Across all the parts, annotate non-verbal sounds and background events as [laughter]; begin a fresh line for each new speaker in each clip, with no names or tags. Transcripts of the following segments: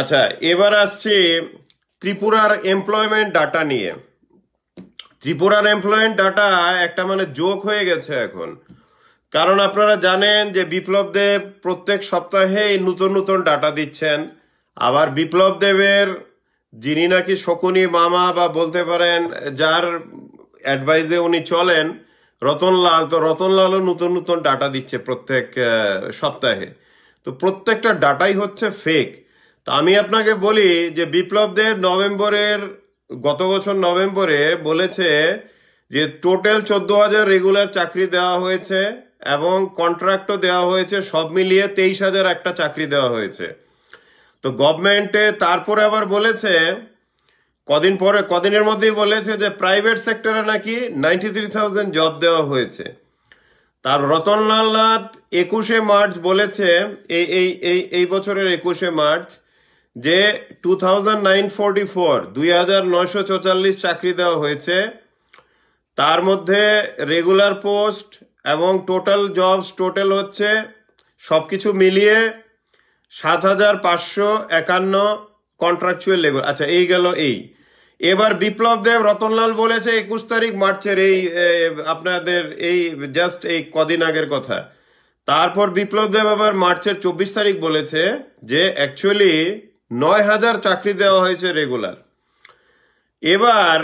আচ্ছা এবার আসছে ত্রিপুরার এমপ্লয়মেন্ট ডাটা নিয়ে ত্রিপুরার এমপ্লয়মেন্ট ডাটা একটা মানে যোগ হয়ে গেছে এখন কারণ আপনারা জানেন যে বিপ্লব দেব প্রত্যেক সপ্তাহে নতুন নতুন ডাটা দিচ্ছেন আবার বিপ্লব দেবের যিনি নাকি শকুনি মামা বা বলতে পারেন যার অ্যাডভাইসে উনি চলেন রতনলাল তো রতনলালও নতুন নতুন ডাটা দিচ্ছে প্রত্যেক সপ্তাহে তো প্রত্যেকটা ডাটাই হচ্ছে ফেক তা আমি আপনাকে বলি যে বিপ্লব দেব নভেম্বরের গত বছর নভেম্বরে বলেছে যে টোটাল চোদ্দ হাজার রেগুলার চাকরি দেওয়া হয়েছে এবং কন্ট্রাক্টও দেওয়া হয়েছে সব মিলিয়ে তেইশ হাজার একটা চাকরি দেওয়া হয়েছে তো গভর্নমেন্টে তারপরে আবার বলেছে কদিন পরে কদিনের মধ্যেই বলেছে যে প্রাইভেট সেক্টরে নাকি নাইনটি থ্রি থাউজেন্ড জব দেওয়া হয়েছে তার রতনলাল নাথ একুশে মার্চ বলেছে এই এই এই বছরের একুশে মার্চ যে টু থাউজেন্ড নাইন ফোর দুই হাজার নয়শো চাকরি দেওয়া হয়েছে তার মধ্যে রেগুলার পোস্ট এবং টোটাল জবস টোটাল হচ্ছে সব কিছু মিলিয়ে সাত হাজার পাঁচশো একান্ন কন্ট্রাকচুয়াল লেগুলার আচ্ছা এই গেল এই এবার বিপ্লব দেব রতনলাল বলেছে একুশ তারিখ মার্চের এই আপনাদের এই জাস্ট এই কদিন আগের কথা তারপর বিপ্লব দেব আবার মার্চের চব্বিশ তারিখ বলেছে যে অ্যাকচুয়ালি নয় হাজার চাকরি দেওয়া হয়েছে রেগুলার এবার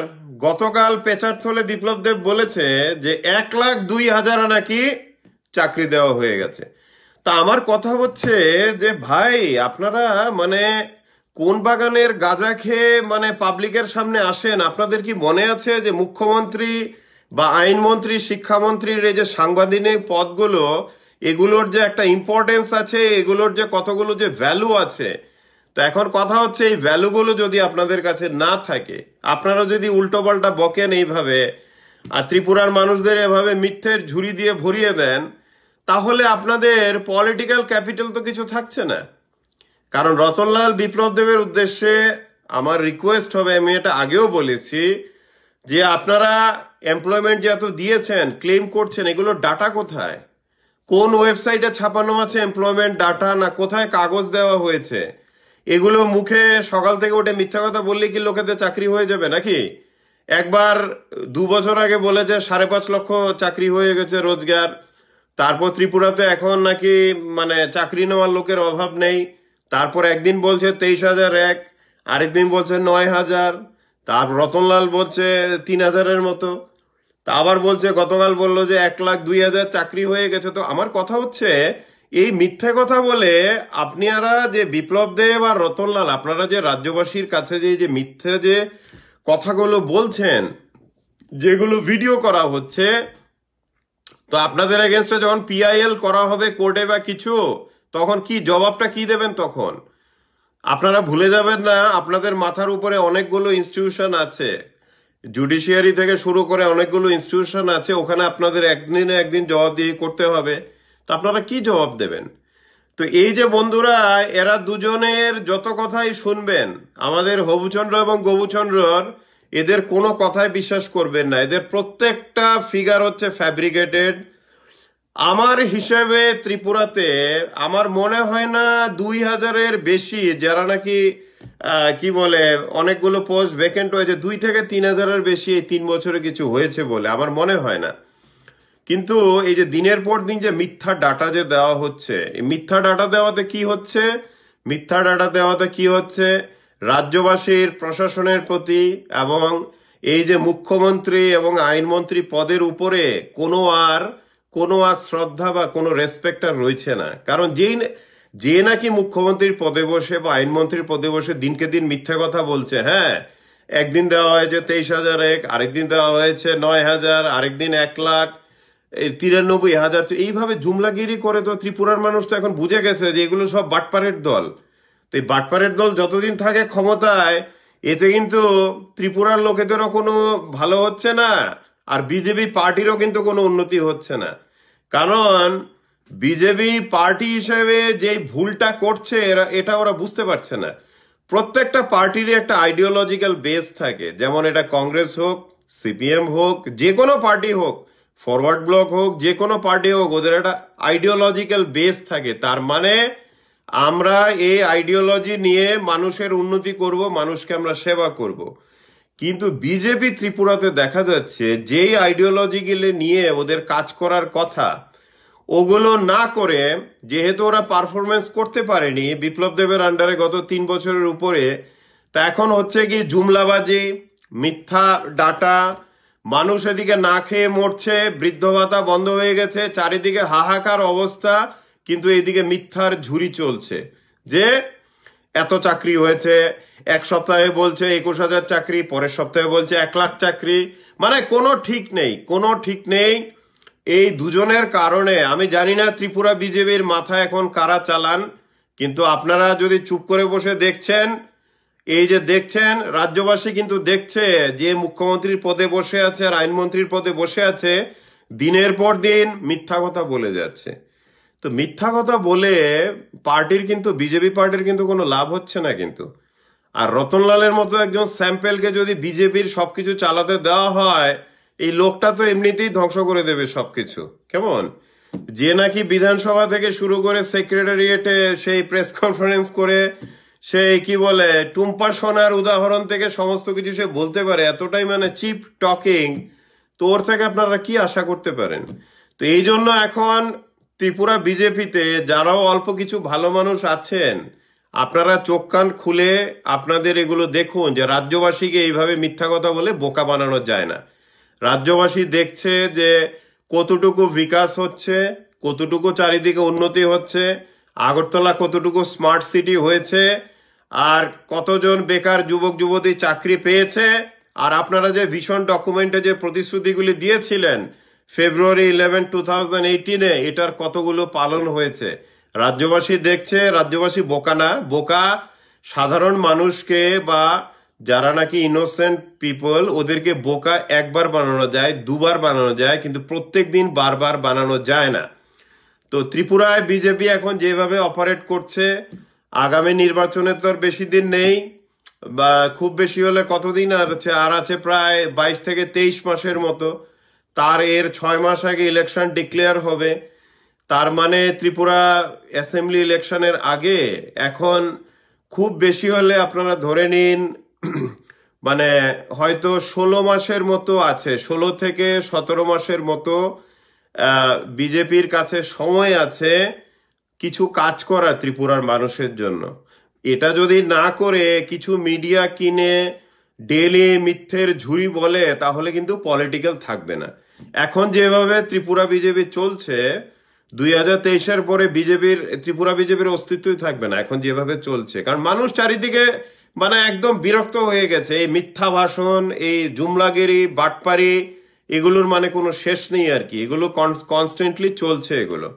গতকাল পেচারথলে বিপ্লব দেব বলেছে যে এক লাখ দুই হাজার নাকি চাকরি দেওয়া হয়ে গেছে তা আমার কথা হচ্ছে যে ভাই আপনারা মানে কোন বাগানের গাঁজা খেয়ে মানে পাবলিকের সামনে আসেন আপনাদের কি মনে আছে যে মুখ্যমন্ত্রী বা আইনমন্ত্রী শিক্ষামন্ত্রীর এই যে সাংবাদিক পদগুলো এগুলোর যে একটা ইম্পর্টেন্স আছে এগুলোর যে কতগুলো যে ভ্যালু আছে তো এখন কথা হচ্ছে এই ভ্যালুগুলো যদি আপনাদের কাছে না থাকে আপনারা যদি উল্টো পাল্টা বকেন এইভাবে আর ত্রিপুরার মানুষদের এভাবে মিথ্যের ঝুড়ি দিয়ে ভরিয়ে দেন তাহলে আপনাদের পলিটিক্যাল ক্যাপিটাল তো কিছু থাকছে না কারণ রতনলাল বিপ্লব দেবের উদ্দেশ্যে আমার রিকোয়েস্ট হবে আমি এটা আগেও বলেছি যে আপনারা এমপ্লয়মেন্ট যে এত দিয়েছেন ক্লেম করছেন এগুলো ডাটা কোথায় কোন ওয়েবসাইটে ছাপানো আছে এমপ্লয়মেন্ট ডাটা না কোথায় কাগজ দেওয়া হয়েছে এগুলো মুখে সকাল থেকে উঠে মিথ্যা কথা বললে কি লোকেদের চাকরি হয়ে যাবে নাকি একবার দু বছর আগে যে সাড়ে পাঁচ লক্ষ চাকরি হয়ে গেছে রোজগার তারপর ত্রিপুরাতে এখন নাকি মানে চাকরি নেওয়ার লোকের অভাব নেই তারপর একদিন বলছে তেইশ হাজার এক আরেকদিন বলছে নয় হাজার তার রতনলাল বলছে তিন হাজারের মতো তা আবার বলছে গতকাল বললো যে এক লাখ দুই হাজার চাকরি হয়ে গেছে তো আমার কথা হচ্ছে এই মিথ্যে কথা বলে আপনারা যে বিপ্লব দেব আর রতনলাল আপনারা যে রাজ্যবাসীর কাছে যে যে মিথ্যে যে কথাগুলো বলছেন যেগুলো ভিডিও করা হচ্ছে তো আপনাদের এগেনস্টে যখন পিআইএল করা হবে কোর্টে বা কিছু তখন কি জবাবটা কি দেবেন তখন আপনারা ভুলে যাবেন না আপনাদের মাথার উপরে অনেকগুলো ইনস্টিটিউশন আছে জুডিশিয়ারি থেকে শুরু করে অনেকগুলো ইনস্টিটিউশন আছে ওখানে আপনাদের একদিনে একদিন জবাবদিহি করতে হবে তো আপনারা কি জবাব দেবেন তো এই যে বন্ধুরা এরা দুজনের যত কথাই শুনবেন আমাদের হবুচন্দ্র এবং গবুচন্দ্রর এদের কোনো কথায় বিশ্বাস করবেন না এদের প্রত্যেকটা ফিগার হচ্ছে ফ্যাব্রিকেটেড আমার হিসেবে ত্রিপুরাতে আমার মনে হয় না দুই হাজারের বেশি যারা নাকি কি বলে অনেকগুলো পোস্ট ভ্যাকেন্ট হয়েছে দুই থেকে তিন হাজারের বেশি এই তিন বছরে কিছু হয়েছে বলে আমার মনে হয় না কিন্তু এই যে দিনের পর দিন যে মিথ্যা ডাটা যে দেওয়া হচ্ছে মিথ্যা ডাটা দেওয়াতে কি হচ্ছে মিথ্যা ডাটা দেওয়াতে কি হচ্ছে রাজ্যবাসীর প্রশাসনের প্রতি এবং এই যে মুখ্যমন্ত্রী এবং আইনমন্ত্রী পদের উপরে কোনো আর কোনো আর শ্রদ্ধা বা কোনো রেসপেক্ট আর রয়েছে না কারণ যেই যে নাকি মুখ্যমন্ত্রীর পদে বসে বা আইনমন্ত্রীর পদে বসে দিনকে দিন মিথ্যা কথা বলছে হ্যাঁ একদিন দেওয়া হয়েছে তেইশ হাজার এক আরেকদিন দেওয়া হয়েছে নয় হাজার আরেকদিন এক লাখ তিরানব্বই হাজার তো এইভাবে জুমলাগিরি করে তো ত্রিপুরার মানুষ তো এখন বুঝে গেছে যে এগুলো সব বাটপারের দল তো এই বাটপারের দল যতদিন থাকে ক্ষমতায় এতে কিন্তু ত্রিপুরার লোকেদেরও কোনো ভালো হচ্ছে না আর বিজেপি পার্টিরও কিন্তু কোনো উন্নতি হচ্ছে না কারণ বিজেপি পার্টি হিসেবে যে ভুলটা করছে এরা এটা ওরা বুঝতে পারছে না প্রত্যেকটা পার্টির একটা আইডিওলজিক্যাল বেস থাকে যেমন এটা কংগ্রেস হোক সিপিএম হোক যে কোনো পার্টি হোক ফরওয়ার্ড ব্লক হোক যে কোনো পার্টি হোক ওদের একটা আইডিওলজিক্যাল বেস থাকে তার মানে আমরা এই আইডিওলজি নিয়ে মানুষের উন্নতি করব মানুষকে আমরা সেবা করব। কিন্তু বিজেপি ত্রিপুরাতে দেখা যাচ্ছে যেই আইডিওলজিগুলি নিয়ে ওদের কাজ করার কথা ওগুলো না করে যেহেতু ওরা পারফরমেন্স করতে পারেনি বিপ্লব দেবের আন্ডারে গত তিন বছরের উপরে তা এখন হচ্ছে কি জুমলাবাজি মিথ্যা ডাটা মানুষ এদিকে না খেয়ে মরছে বৃদ্ধ ভাতা বন্ধ হয়ে গেছে চারিদিকে হাহাকার অবস্থা কিন্তু এদিকে মিথ্যার ঝুরি চলছে যে এত চাকরি হয়েছে এক সপ্তাহে বলছে একুশ হাজার চাকরি পরের সপ্তাহে বলছে এক লাখ চাকরি মানে কোনো ঠিক নেই কোনো ঠিক নেই এই দুজনের কারণে আমি জানি না ত্রিপুরা বিজেপির মাথা এখন কারা চালান কিন্তু আপনারা যদি চুপ করে বসে দেখছেন এই যে দেখছেন রাজ্যবাসী কিন্তু দেখছে যে মুখ্যমন্ত্রীর পদে বসে আছে আর আইনমন্ত্রীর পদে বসে আছে দিনের পর দিন মিথ্যা কথা বলে যাচ্ছে তো মিথ্যা কথা বলে পার্টির কিন্তু বিজেপি পার্টির কিন্তু কোনো লাভ হচ্ছে না কিন্তু আর রতনলালের মতো একজন স্যাম্পেলকে যদি বিজেপির সবকিছু চালাতে দেওয়া হয় এই লোকটা তো এমনিতেই ধ্বংস করে দেবে সবকিছু কেমন যে নাকি বিধানসভা থেকে শুরু করে সেক্রেটারিয়েটে সেই প্রেস কনফারেন্স করে সে কি বলে টুম্পা সোনার উদাহরণ থেকে সমস্ত কিছু সে বলতে পারে এতটাই মানে চিপ টকিং তো ওর থেকে আপনারা কি আশা করতে পারেন তো এই জন্য এখন ত্রিপুরা বিজেপিতে যারাও অল্প কিছু ভালো মানুষ আছেন আপনারা চোখ কান খুলে আপনাদের এগুলো দেখুন যে রাজ্যবাসীকে এইভাবে মিথ্যা কথা বলে বোকা বানানো যায় না রাজ্যবাসী দেখছে যে কতটুকু বিকাশ হচ্ছে কতটুকু চারিদিকে উন্নতি হচ্ছে আগরতলা কতটুকু স্মার্ট সিটি হয়েছে আর কতজন বেকার যুবক যুবতী চাকরি পেয়েছে আর আপনারা যে ভীষণ ডকুমেন্টে যে প্রতিশ্রুতিগুলি দিয়েছিলেন ফেব্রুয়ারি ইলেভেন টু থাউজেন্ড এইটিনে এটার কতগুলো পালন হয়েছে রাজ্যবাসী দেখছে রাজ্যবাসী বোকা না বোকা সাধারণ মানুষকে বা যারা নাকি ইনোসেন্ট পিপল ওদেরকে বোকা একবার বানানো যায় দুবার বানানো যায় কিন্তু প্রত্যেক দিন বারবার বানানো যায় না তো ত্রিপুরায় বিজেপি এখন যেভাবে অপারেট করছে আগামী নির্বাচনের তো আর বেশি দিন নেই বা খুব বেশি হলে কতদিন আর আছে আর আছে প্রায় বাইশ থেকে তেইশ মাসের মতো তার এর ছয় মাস আগে ইলেকশন ডিক্লেয়ার হবে তার মানে ত্রিপুরা অ্যাসেম্বলি ইলেকশনের আগে এখন খুব বেশি হলে আপনারা ধরে নিন [clears throat] মানে হয়তো ষোলো মাসের মতো আছে ষোলো থেকে সতেরো মাসের মতো বিজেপির কাছে সময় আছে কিছু কাজ করা ত্রিপুরার মানুষের জন্য এটা যদি না করে কিছু মিডিয়া কিনে ডেলি মিথ্যের ঝুড়ি বলে তাহলে কিন্তু পলিটিক্যাল থাকবে না এখন যেভাবে ত্রিপুরা বিজেপি চলছে দুই হাজার তেইশের পরে বিজেপির ত্রিপুরা বিজেপির অস্তিত্বই থাকবে না এখন যেভাবে চলছে কারণ মানুষ চারিদিকে মানে একদম বিরক্ত হয়ে গেছে এই মিথ্যা ভাষণ এই জুমলাগিরি বাটপারি এগুলোর মানে কোনো শেষ নেই আর কি এগুলো কনস্ট্যান্টলি চলছে এগুলো